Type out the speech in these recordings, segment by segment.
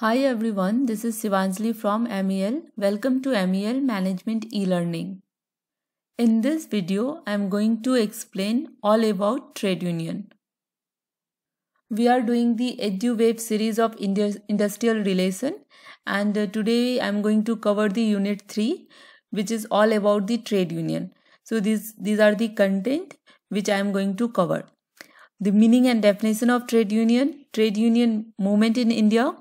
Hi everyone, this is Sivanjali from MEL. Welcome to MEL Management e-learning. In this video, I am going to explain all about trade union. We are doing the EduWave series of industrial relation and uh, today I am going to cover the unit 3 which is all about the trade union. So these, these are the content which I am going to cover. The meaning and definition of trade union, trade union movement in India,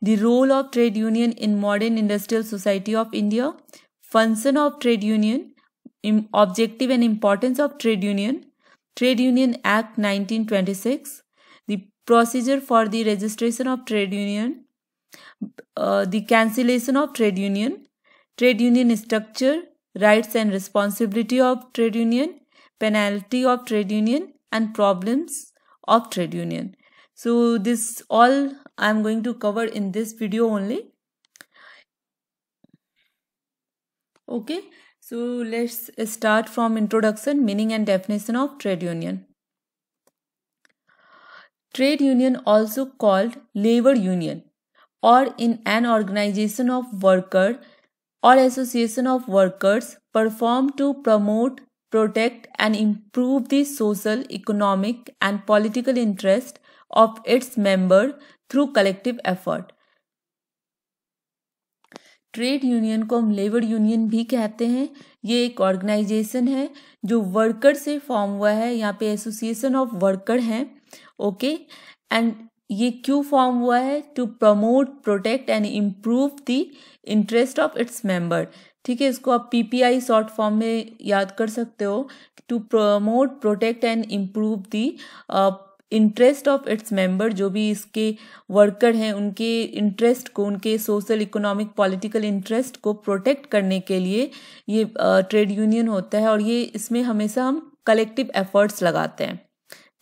the role of trade union in modern industrial society of India, function of trade union, objective and importance of trade union, Trade Union Act 1926, the procedure for the registration of trade union, uh, the cancellation of trade union, trade union structure, rights and responsibility of trade union, penalty of trade union and problems of trade union. So this all I am going to cover in this video only. Okay, so let's start from introduction, meaning and definition of trade union. Trade union also called labor union or in an organization of worker or association of workers performed to promote, protect and improve the social, economic and political interest of its member through collective effort trade union को हम labour union भी कहते हैं ये एक organisation है जो worker से फॉर्म हुआ है यहाँ पे एसोसिएशन ऑफ वर्कर हैं ओके एंड ये क्यों फॉर्म हुआ है to promote protect and improve the interest of its member ठीक है इसको आप पीपीआई शॉर्ट फॉर्म में याद कर सकते हो to promote protect and improve the interest of its member जो भी इसके वर्कर हैं उनके इंटरेस्ट को उनके सोशल इकोनॉमिक पॉलिटिकल इंटरेस्ट को प्रोटेक्ट करने के लिए ये ट्रेड uh, यूनियन होता है और ये इसमें हमेशा हम कलेक्टिव एफर्ट्स लगाते हैं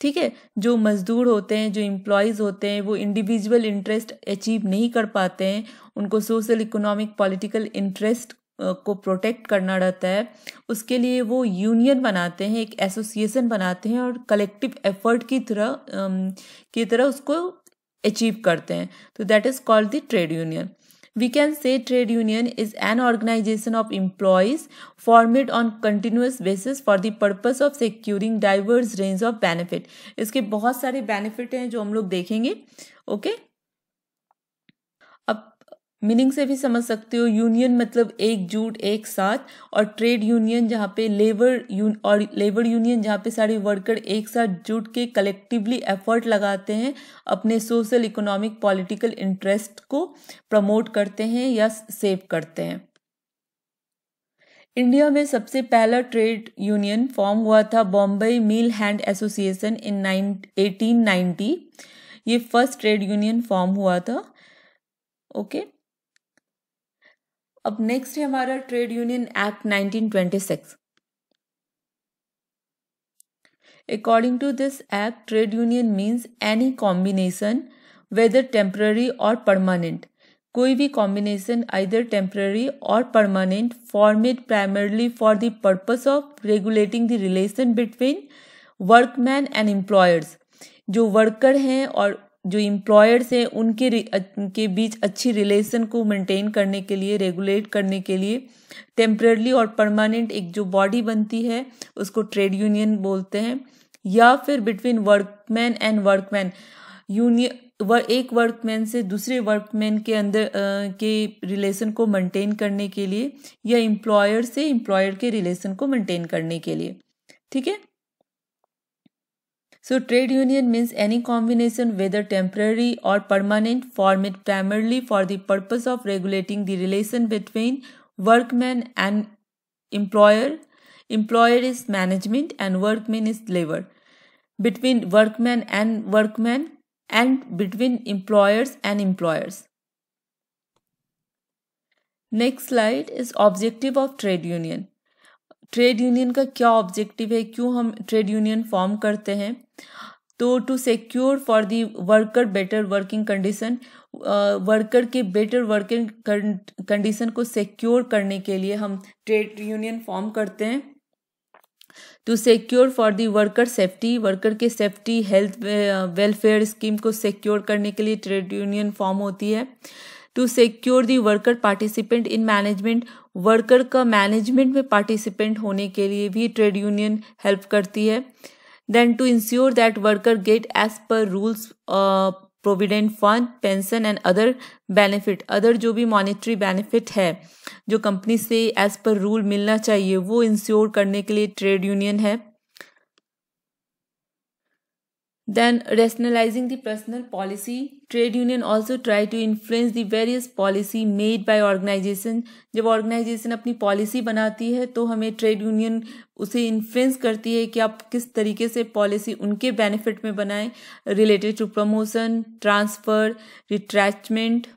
ठीक है जो मजदूर होते हैं जो इम्प्लॉयज होते हैं वो इंडिविजुअल इंटरेस्ट अचीव नहीं कर पाते हैं उनको सोशल इकोनॉमिक पॉलिटिकल इंटरेस्ट को प्रोटेक्ट करना रहता है उसके लिए वो यूनियन बनाते हैं एक एसोसिएशन बनाते हैं और कलेक्टिव एफर्ट की तरह की तरह उसको अचीव करते हैं तो that is called the trade union we can say trade union is an organisation of employees formed on continuous basis for the purpose of securing diverse range of benefit इसके बहुत सारे बेनिफिट हैं जो हम लोग देखेंगे ओके okay? मीनिंग से भी समझ सकते हो यूनियन मतलब एकजुट एक साथ और ट्रेड यूनियन जहाँ पे लेबर यून और लेबर यूनियन जहाँ पे सारे वर्कर एक साथ जुट के कलेक्टिवली एफर्ट लगाते हैं अपने सोशल इकोनॉमिक पॉलिटिकल इंटरेस्ट को प्रमोट करते हैं या सेव करते हैं इंडिया में सबसे पहला ट्रेड यूनियन फॉर्म हुआ था Bombay mill hand association in nine eighteen ninety ये फर्स्ट ट्रेड यूनियन फॉर्म हुआ था ओके okay? अब नेक्स्ट है हमारा trade union act 1926 according to this act trade union means any combination whether temporary और permanent कोई भी कॉम्बिनेशन आइदर टेम्पररी और permanent formed primarily for the purpose of regulating the relation between workman and employers जो worker हैं और जो employers हैं उनके के बीच अच्छी रिलेशन को मेंटेन करने के लिए रेगुलेट करने के लिए टेम्परेली और परमानेंट एक जो बॉडी बनती है उसको ट्रेड यूनियन बोलते हैं या फिर between workman and workman union एक वर्कमैन से दूसरे वर्कमैन के अंदर आ, के रिलेशन को मेंटेन करने के लिए या इम्प्लॉयर से इम्प्लॉयर के रिलेशन को मेंटेन करने के लिए ठीक है So trade union means any combination whether temporary or permanent formed primarily for the purpose of regulating the relation between workmen and employer. Employer is management and workmen is labor. Between workmen and workmen, and between employers and employers. Next slide is objective of trade union. Trade union का क्या objective है क्यों हम trade union form करते हैं तो to secure for the worker better working condition worker के better working condition को सिक्योर करने के लिए हम ट्रेड यूनियन फॉर्म करते हैं to secure for the worker safety worker के सेफ्टी हेल्थ वेलफेयर स्कीम को सिक्योर करने के लिए ट्रेड यूनियन फॉर्म होती है to secure the worker participant in management worker का मैनेजमेंट में पार्टिसिपेंट होने के लिए भी ट्रेड यूनियन हेल्प करती है then to ensure that worker get as per rules provident fund pension and other benefit other जो भी मॉनिटरी बेनिफिट है जो कंपनी से एज पर रूल मिलना चाहिए वो इंश्योर करने के लिए ट्रेड यूनियन है Then, rationalizing the personal policy, trade union also try to influence the various policy made by organization. जब organization अपनी policy बनाती है तो हमें trade union उसे influence करती है कि आप किस तरीके से policy उनके benefit में बनाएं related to promotion, transfer, retrenchment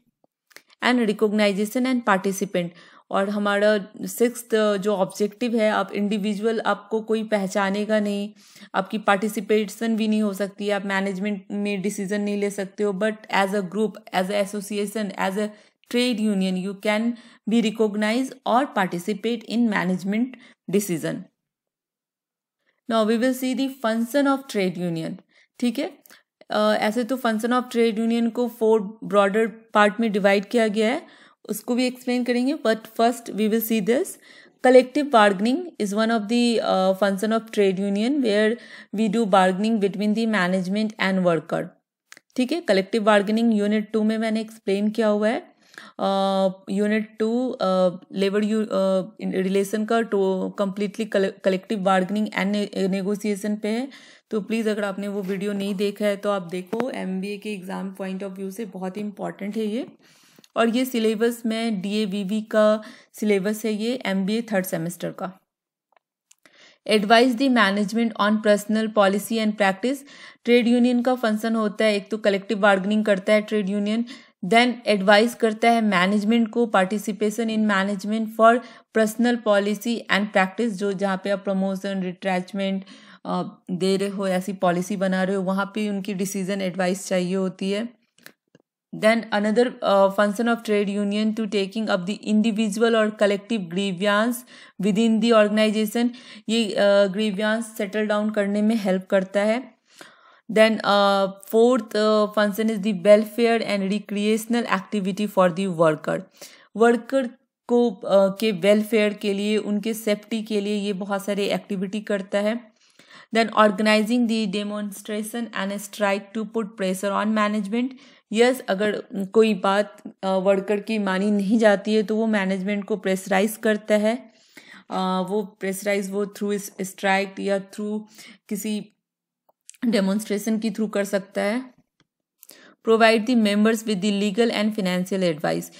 and recognition and participant. और हमारा सिक्स uh, जो ऑब्जेक्टिव है आप इंडिविजुअल आपको कोई पहचानेगा नहीं आपकी पार्टिसिपेशन भी नहीं हो सकती आप मैनेजमेंट में डिसीजन नहीं ले सकते हो but as a group as a association as a trade union you can be recognise और participate in management decision now we will see the function of trade union ठीक है uh, ऐसे तो फंक्शन ऑफ ट्रेड यूनियन को four broader part में divide किया गया है उसको भी एक्सप्लेन करेंगे but first we will see this collective bargaining is one of the function of trade union where we do bargaining between the management and worker ठीक है कलेक्टिव बार्गेनिंग यूनिट टू में मैंने एक्सप्लेन किया हुआ है unit two labour relation का two completely collective bargaining and negotiation पे है तो प्लीज़ अगर आपने वो वीडियो नहीं देखा है तो आप देखो ए के एग्ज़ाम पॉइंट ऑफ व्यू से बहुत ही इंपॉर्टेंट है ये uh, और ये सिलेबस में डीएवीवी का सिलेबस है ये एमबीए थर्ड सेमेस्टर का advise the management on personnel policy and practice trade union का फंक्शन होता है एक तो कलेक्टिव बार्गनिंग करता है ट्रेड यूनियन देन एडवाइस करता है मैनेजमेंट को participation in management for personnel policy and practice जो जहाँ पे आप प्रमोशन रिट्रैचमेंट दे रहे हो ऐसी पॉलिसी बना रहे हो वहाँ पे उनकी डिसीजन एडवाइस चाहिए होती है Then another uh, function of trade union to taking up the individual or collective grievances within the organization ye uh, grievances settle down karne mein help karta hai then uh, fourth uh, function is the welfare and recreational activity for the worker worker को uh, के welfare के लिए उनके safety के लिए ये बहुत सारे एक्टिविटी करता है then organizing the demonstration and strike to put pressure on management yes अगर कोई बात वर्कर की मानी नहीं जाती है तो वो मैनेजमेंट को प्रेसराइज करता है वो प्रेसराइज वो थ्रू स्ट्राइक या थ्रू किसी डेमोन्स्ट्रेशन की थ्रू कर सकता है provide the members with the legal and financial advice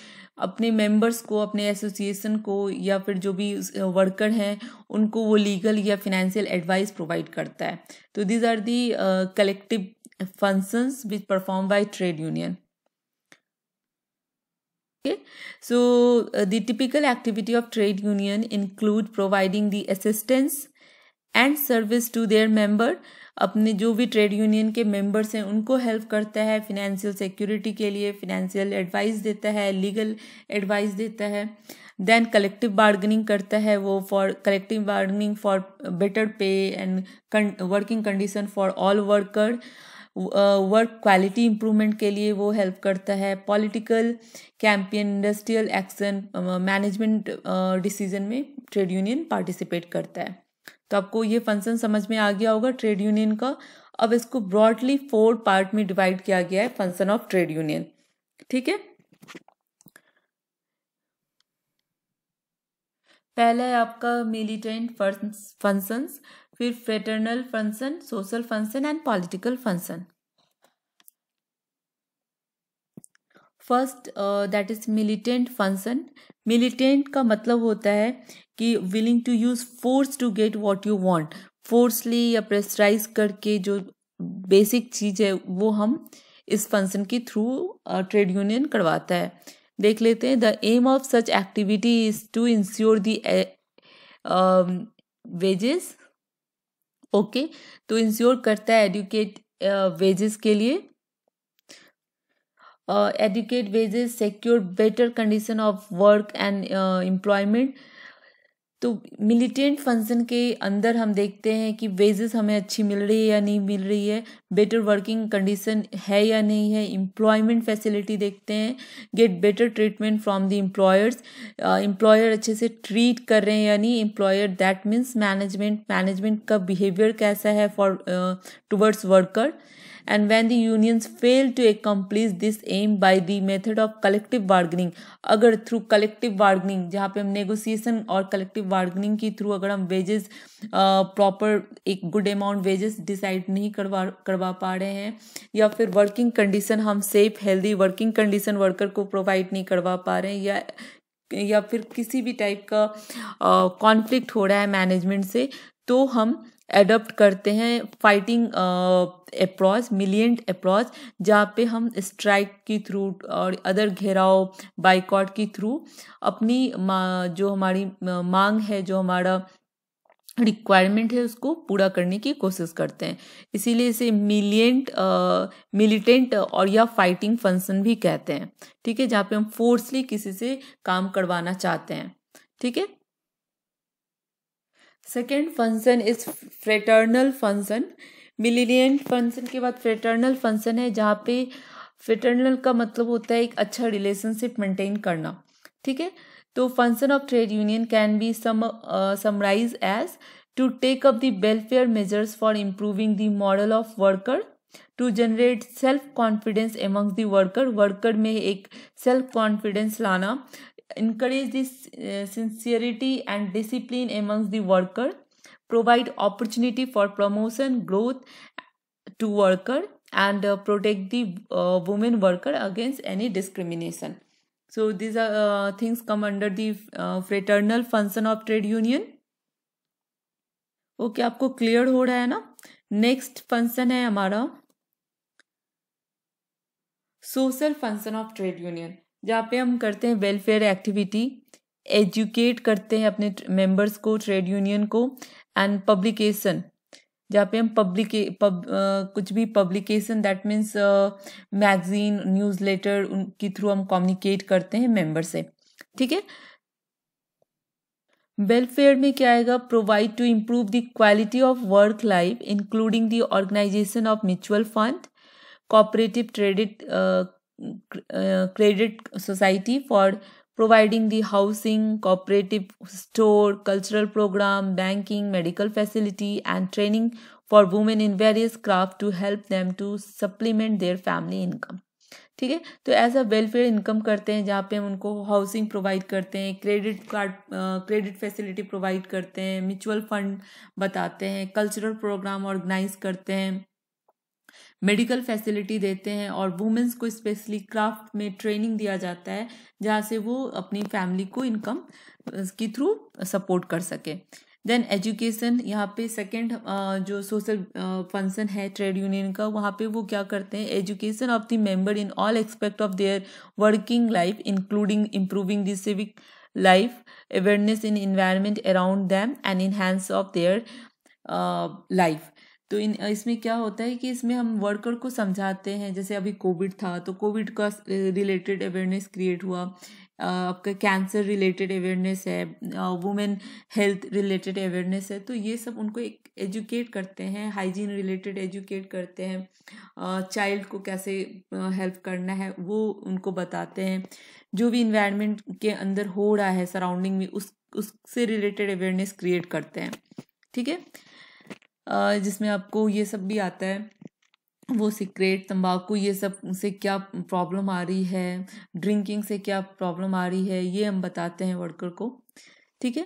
अपने मेंबर्स को अपने एसोसिएशन को या फिर जो भी वर्कर हैं उनको वो लीगल या फिनेंशियल एडवाइस प्रोवाइड करता है तो these are the collective functions which perform by trade union so the typical activity of trade union include providing the assistance and service to their member अपने जो भी ट्रेड यूनियन के members हैं उनको help करता है फिनेंशियल सिक्योरिटी के लिए फिनेंशियल एडवाइस देता है लीगल एडवाइस देता है देन कलेक्टिव बार्गनिंग करता है वो for collective bargaining for better pay and working condition for all worker work quality improvement के लिए वो हेल्प करता है political campaign industrial action management decision में ट्रेड यूनियन पार्टिसिपेट करता है तो आपको ये फंक्शन समझ में आ गया होगा ट्रेड यूनियन का अब इसको ब्रॉडली फोर पार्ट में डिवाइड किया गया है फंक्शन ऑफ ट्रेड यूनियन ठीक है पहला है आपका मिलिटेंट फंक्शंस फिर fraternal function social function and political function first that is militant function militant का मतलब होता है कि willing to use force to get what you want forcefully या प्रेसराइज करके जो बेसिक चीज है वो हम इस फंक्शन के थ्रू ट्रेड यूनियन करवाता है देख लेते हैं the aim of such activity is to ensure the wages okay तो इंश्योर करता है एडुकेट वेजेस uh, के लिए uh, adequate wages secure better condition of work and employment तो मिलिटेंट फंक्शन के अंदर हम देखते हैं कि वेजेस हमें अच्छी मिल रही है या नहीं मिल रही है बेटर वर्किंग कंडीशन है या नहीं है एम्प्लॉयमेंट फैसिलिटी देखते हैं get better treatment from the employers employer अच्छे से ट्रीट कर रहे हैं यानी employer that means management management का बिहेवियर कैसा है for towards worker and when the unions fail to accomplish this aim by the method of collective bargaining agar through collective bargaining jahan pe hum negotiation aur collective bargaining ki through agar hum wages uh, proper ek good amount wages decide nahi karwa karwa pa rahe hain ya fir working condition hum safe healthy working condition worker ko provide nahi karwa pa rahe हैं या या फिर किसी भी type का conflict हो रहा है मैनेजमेंट से तो हम एडप्ट करते हैं फाइटिंग अप्रोच मिलियंट अप्रोच जहाँ पे हम स्ट्राइक के थ्रू और अदर घेराव बाइकॉट के थ्रू अपनी जो हमारी मांग है जो हमारा रिक्वायरमेंट है उसको पूरा करने की कोशिश करते हैं इसीलिए इसे मिलियंट मिलिटेंट uh, और या फाइटिंग फंक्शन भी कहते हैं ठीक है जहाँ पे हम फोर्सली किसी से काम करवाना चाहते हैं ठीक है second function is fraternal function militant function के बाद फ्रेटर्नल फंक्शन है जहाँ पे फ्रेटर्नल का मतलब होता है एक अच्छा रिलेशनशिप मेंटेन करना ठीक है तो function of trade union can be summarise as to take up the welfare measures for improving the model of worker to generate self confidence amongst the worker worker में एक सेल्फ कॉन्फिडेंस लाना encourage this uh, sincerity and discipline amongst the worker provide opportunity for promotion growth to worker and uh, protect the uh, women worker against any discrimination so these are uh, things come under the uh, fraternal function of trade union okay okay, आपको clear हो रहा है ना next function है हमारा social function of trade union जहाँ पे हम करते हैं वेलफेयर एक्टिविटी एजुकेट करते हैं अपने मेंबर्स को ट्रेड यूनियन को एंड पब्लिकेशन जहाँ पे हम पब्लिक पब, कुछ भी publication that means magazine newsletter उनके थ्रू हम कम्युनिकेट करते हैं मेंबर से ठीक है वेलफेयर में क्या आएगा provide to improve the quality of work life including the organisation of mutual fund cooperative ट्रेडिट credit society for providing the housing cooperative store cultural programme banking medical facility and training for women in various craft to help them to supplement their family income ठीक है तो ऐसा welfare income करते हैं जहाँ पे हम उनको हाउसिंग प्रोवाइड करते हैं credit card credit facility provide करते हैं म्यूचुअल फंड बताते हैं कल्चरल प्रोग्राम ऑर्गेनाइज करते हैं मेडिकल फैसिलिटी देते हैं और वुमेंस को स्पेशली क्राफ्ट में ट्रेनिंग दिया जाता है जहाँ से वो अपनी फैमिली को इनकम के थ्रू सपोर्ट कर सके देन एजुकेशन यहाँ पे सेकेंड जो सोशल फंक्शन है ट्रेड यूनियन का वहाँ पे वो क्या करते हैं education of the member in all expect of their working life including improving the civic life awareness in environment around them and enhance of their life तो इन इसमें क्या होता है कि इसमें हम वर्कर को समझाते हैं जैसे अभी कोविड था तो कोविड का रिलेटेड अवेयरनेस क्रिएट हुआ आपका कैंसर रिलेटेड अवेयरनेस है वुमेन हेल्थ रिलेटेड अवेयरनेस है तो ये सब उनको एक एजुकेट करते हैं हाइजीन रिलेटेड एजुकेट करते हैं चाइल्ड को कैसे हेल्प करना है वो उनको बताते हैं जो भी इन्वायरमेंट के अंदर हो रहा है सराउंडिंग में उस उससे रिलेटेड अवेयरनेस क्रिएट करते हैं ठीक है जिसमें आपको ये सब भी आता है वो सिगरेट तंबाकू ये सब से क्या प्रॉब्लम आ रही है ड्रिंकिंग से क्या प्रॉब्लम आ रही है ये हम बताते हैं वर्कर को ठीक है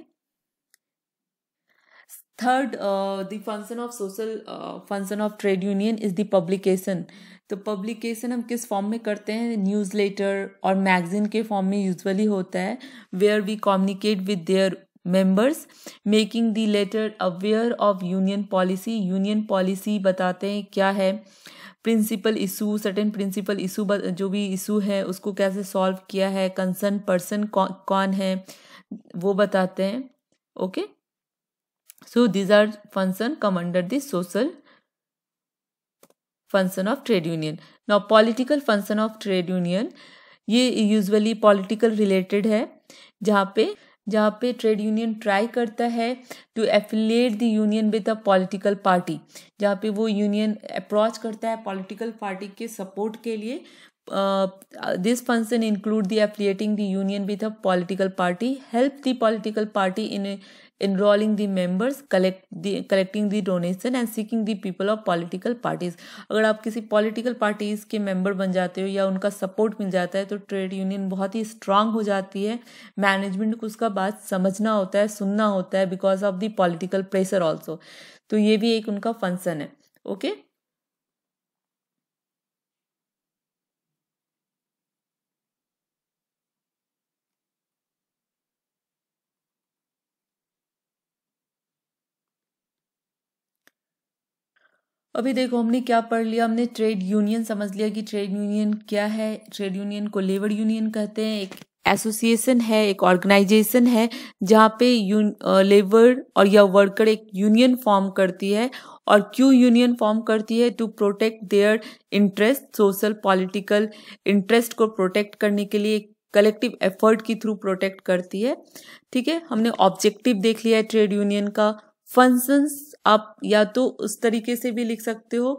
third the function of social function of trade union is the publication तो पब्लिकेशन हम किस फॉर्म में करते हैं न्यूज़ लेटर और मैगजीन के फॉर्म में यूजुअली होता है where we communicate with their members making the letter aware of union policy union policy बताते हैं क्या है principle issue certain principle issue जो भी इशू है उसको कैसे सॉल्व किया है कंसर्न पर्सन कौन है वो बताते हैं okay so these are function come under the social function of trade union now political function of trade union ये यूजुअली पॉलिटिकल रिलेटेड है जहाँ पे जहाँ पे ट्रेड यूनियन ट्राई करता है to affiliate the union with a political party जहाँ पे वो यूनियन अप्रोच करता है पॉलिटिकल पार्टी के सपोर्ट के लिए this function include the affiliating the union with a political party help the political party in enrolling the members collect the collecting the donation and seeking the people of political parties अगर आप किसी political parties के member बन जाते हो या उनका support मिल जाता है तो trade union बहुत ही strong हो जाती है management को उसका बात समझना होता है सुनना होता है because of the political pressure also तो ये भी एक उनका function है ओके okay? अभी देखो हमने क्या पढ़ लिया हमने ट्रेड यूनियन समझ लिया कि ट्रेड यूनियन क्या है ट्रेड यूनियन को लेबर यूनियन कहते हैं एक एसोसिएशन है एक ऑर्गेनाइजेशन है जहाँ पे लेबर और या वर्कर एक यूनियन फॉर्म करती है और क्यों यूनियन फॉर्म करती है to protect their interest social political interest को प्रोटेक्ट करने के लिए कलेक्टिव एफर्ट के थ्रू प्रोटेक्ट करती है ठीक है हमने ऑब्जेक्टिव देख लिया है ट्रेड यूनियन का फंक्शंस आप या तो उस तरीके से भी लिख सकते हो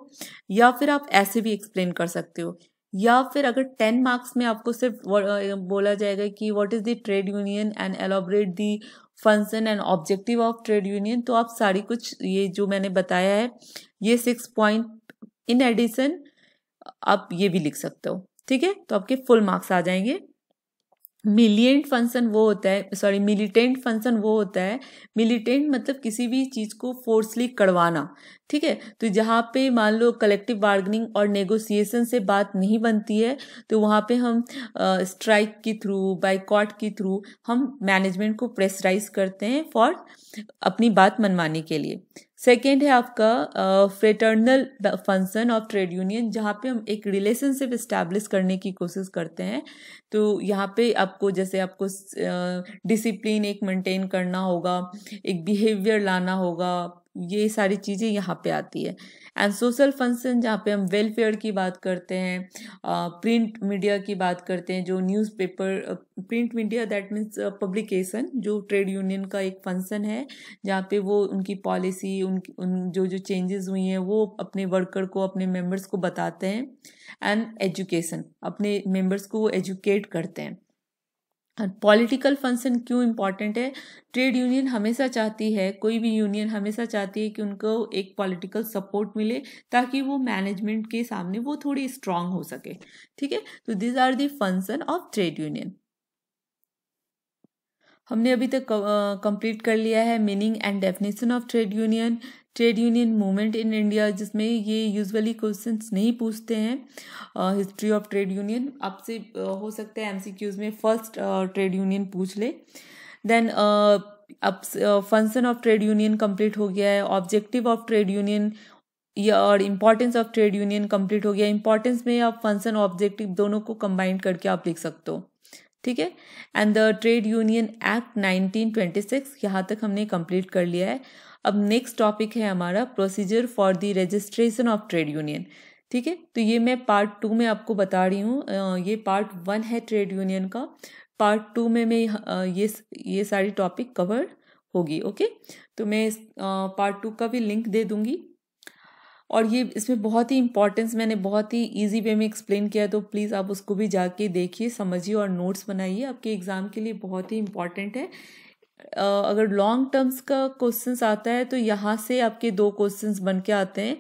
या फिर आप ऐसे भी एक्सप्लेन कर सकते हो या फिर अगर टेन मार्क्स में आपको सिर्फ बोला जाएगा कि what is the trade union and elaborate the function and objective of trade union तो आप सारी कुछ ये जो मैंने बताया है ये सिक्स पॉइंट इन एडिशन आप ये भी लिख सकते हो ठीक है तो आपके फुल मार्क्स आ जाएंगे मिलियंट फंक्शन वो होता है सॉरी मिलिटेंट फंक्शन वो होता है मिलिटेंट मतलब किसी भी चीज़ को फोर्सली करवाना ठीक है तो जहाँ पे मान लो कलेक्टिव बार्गनिंग और नेगोशिएशन से बात नहीं बनती है तो वहाँ पे हम स्ट्राइक के थ्रू बाइकॉट के थ्रू हम मैनेजमेंट को प्रेसराइज करते हैं फॉर अपनी बात मनवाने के लिए सेकेंड है आपका fraternal function of trade union जहाँ पे हम एक रिलेशनशिप इस्टेब्लिश करने की कोशिश करते हैं तो यहाँ पे आपको जैसे आपको डिसिप्लिन एक मेंटेन करना होगा एक बिहेवियर लाना होगा ये सारी चीज़ें यहाँ पे आती है एंड सोशल फंक्शन जहाँ पे हम वेलफेयर की बात करते हैं प्रिंट मीडिया की बात करते हैं जो newspaper print media that means publication जो ट्रेड यूनियन का एक फंक्शन है जहाँ पे वो उनकी पॉलिसी उन, उन जो जो चेंजेस हुई हैं वो अपने वर्कर को अपने मेम्बर्स को बताते हैं एंड एजुकेशन अपने मेम्बर्स को वो एजुकेट करते हैं पॉलिटिकल फंक्शन क्यों इम्पॉर्टेंट है ट्रेड यूनियन हमेशा चाहती है कोई भी यूनियन हमेशा चाहती है कि उनको एक पॉलिटिकल सपोर्ट मिले ताकि वो मैनेजमेंट के सामने वो थोड़ी स्ट्रांग हो सके ठीक है तो these are the function of trade union हमने अभी तक कंप्लीट कर लिया है meaning and definition of trade union trade union movement in India जिसमें ये यूजुअली क्वेश्चंस नहीं पूछते हैं हिस्ट्री ऑफ ट्रेड यूनियन आपसे uh, हो सकता है एमसीक्यूज में फर्स्ट ट्रेड यूनियन पूछ ले देन uh, अब function of trade union complete हो गया है ऑब्जेक्टिव ऑफ ट्रेड यूनियन या और importance of trade union complete हो गया इम्पॉर्टेंस में आप फंक्शन ऑब्जेक्टिव दोनों को कंबाइन करके आप लिख सकते हो ठीक है and the trade union act 1926 यहाँ तक हमने कंप्लीट कर लिया है अब नेक्स्ट टॉपिक है हमारा procedure for the registration of trade union ठीक है तो ये मैं पार्ट टू में आपको बता रही हूँ ये पार्ट वन है ट्रेड यूनियन का पार्ट टू में मैं ये ये सारी टॉपिक कवर होगी ओके तो मैं इस पार्ट टू का भी लिंक दे दूँगी और ये इसमें बहुत ही इंपॉर्टेंस मैंने बहुत ही इजी वे में एक्सप्लेन किया तो प्लीज़ आप उसको भी जाके देखिए समझिए और नोट्स बनाइए आपके एग्ज़ाम के लिए बहुत ही इंपॉर्टेंट है अगर लॉन्ग टर्म्स का क्वेश्चन आता है तो यहाँ से आपके दो क्वेश्चंस बन के आते हैं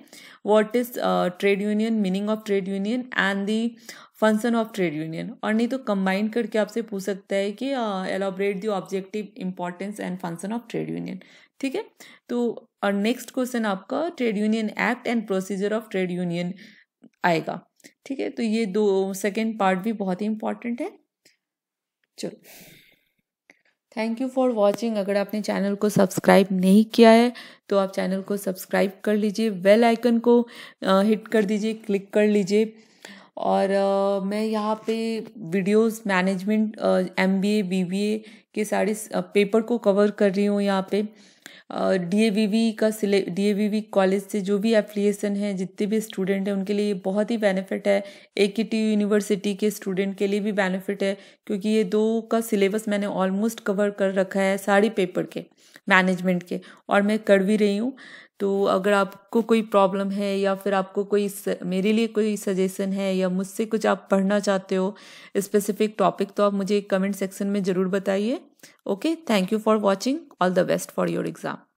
what is trade union meaning of trade union and the function of trade union और नहीं तो कंबाइन करके आपसे पूछ सकता है कि elaborate the objective importance and function of trade union ठीक है तो और नेक्स्ट क्वेश्चन आपका trade union act and procedure of trade union आएगा ठीक है तो ये दो सेकेंड पार्ट भी बहुत ही इंपॉर्टेंट है चलो थैंक यू फॉर वॉचिंग अगर आपने चैनल को सब्सक्राइब नहीं किया है तो आप चैनल को सब्सक्राइब कर लीजिए बेल आइकन को हिट कर दीजिए क्लिक कर लीजिए और आ, मैं यहाँ पे videos management M B A B B A के सारे पेपर को कवर कर रही हूँ यहाँ पे डी ए वी वी का सिले D A V V college से जो भी एफिलिएसन है जितने भी स्टूडेंट हैं उनके लिए ये बहुत ही बेनिफिट है ए के टी यूनिवर्सिटी के स्टूडेंट के लिए भी बेनिफिट है क्योंकि ये दो का सिलेबस मैंने ऑलमोस्ट कवर कर रखा है सारे पेपर के मैनेजमेंट के और मैं कर भी रही हूँ तो अगर आपको कोई प्रॉब्लम है या फिर आपको कोई स, मेरे लिए कोई सजेशन है या मुझसे कुछ आप पढ़ना चाहते हो स्पेसिफिक टॉपिक तो आप मुझे कमेंट सेक्शन में ज़रूर बताइए okay thank you for watching all the best for your exam